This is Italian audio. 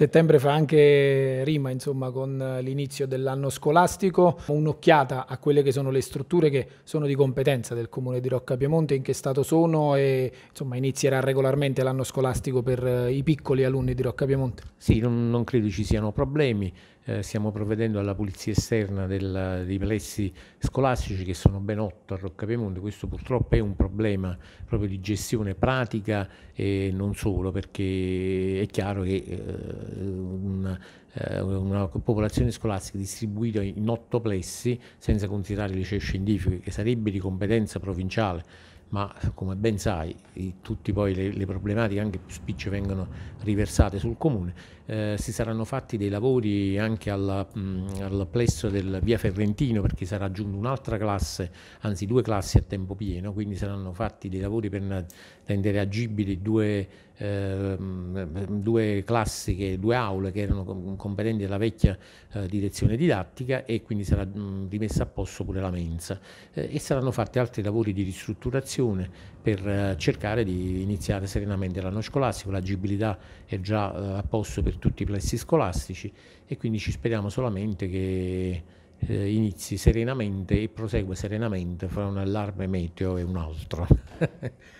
Settembre fa anche rima insomma, con l'inizio dell'anno scolastico, un'occhiata a quelle che sono le strutture che sono di competenza del Comune di Rocca Piemonte, in che stato sono e insomma, inizierà regolarmente l'anno scolastico per eh, i piccoli alunni di Rocca Piemonte? Sì, non, non credo ci siano problemi, eh, stiamo provvedendo alla pulizia esterna del, dei plessi scolastici che sono ben otto a Rocca Piemonte, questo purtroppo è un problema proprio di gestione pratica e non solo perché è chiaro che... Eh, una, eh, una popolazione scolastica distribuita in otto plessi, senza considerare i licei scientifici, che sarebbe di competenza provinciale, ma come ben sai tutte poi le, le, problematiche anche più spicce vengono riversate sul comune, eh, si saranno fatti dei lavori anche alla, mh, al plesso del via Ferrentino perché sarà aggiunta un'altra classe, anzi due classi a tempo pieno, quindi saranno fatti dei lavori per rendere agibili due Ehm, due classiche, due aule che erano competenti alla vecchia eh, direzione didattica e quindi sarà mh, rimessa a posto pure la mensa eh, e saranno fatti altri lavori di ristrutturazione per eh, cercare di iniziare serenamente l'anno scolastico, l'agibilità è già eh, a posto per tutti i plessi scolastici e quindi ci speriamo solamente che inizi serenamente e prosegue serenamente fra un allarme meteo e un altro.